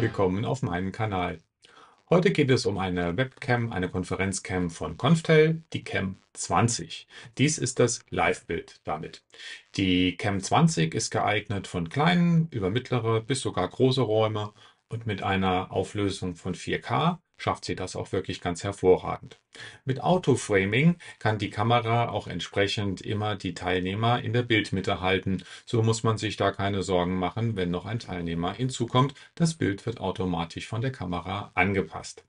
Willkommen auf meinem Kanal. Heute geht es um eine Webcam, eine Konferenzcam von Conftel, die Cam 20. Dies ist das Live-Bild damit. Die Cam 20 ist geeignet von kleinen über mittlere bis sogar große Räume und mit einer Auflösung von 4K schafft sie das auch wirklich ganz hervorragend. Mit Autoframing kann die Kamera auch entsprechend immer die Teilnehmer in der Bildmitte halten. So muss man sich da keine Sorgen machen, wenn noch ein Teilnehmer hinzukommt. Das Bild wird automatisch von der Kamera angepasst.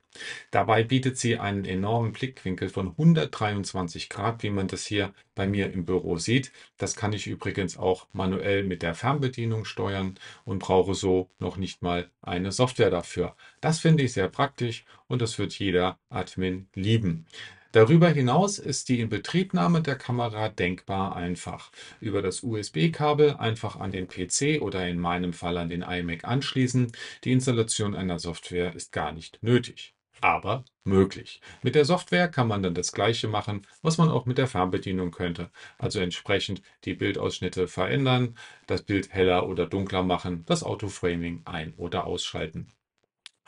Dabei bietet sie einen enormen Blickwinkel von 123 Grad, wie man das hier bei mir im Büro sieht. Das kann ich übrigens auch manuell mit der Fernbedienung steuern und brauche so noch nicht mal eine Software dafür. Das finde ich sehr praktisch und das wird jeder Admin lieben. Darüber hinaus ist die Inbetriebnahme der Kamera denkbar einfach. Über das USB-Kabel einfach an den PC oder in meinem Fall an den iMac anschließen. Die Installation einer Software ist gar nicht nötig. Aber möglich. Mit der Software kann man dann das gleiche machen, was man auch mit der Fernbedienung könnte. Also entsprechend die Bildausschnitte verändern, das Bild heller oder dunkler machen, das Autoframing ein- oder ausschalten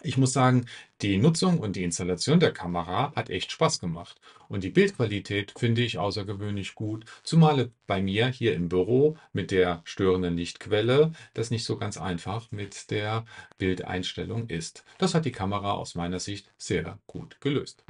ich muss sagen, die Nutzung und die Installation der Kamera hat echt Spaß gemacht. Und die Bildqualität finde ich außergewöhnlich gut, zumal bei mir hier im Büro mit der störenden Lichtquelle das nicht so ganz einfach mit der Bildeinstellung ist. Das hat die Kamera aus meiner Sicht sehr gut gelöst.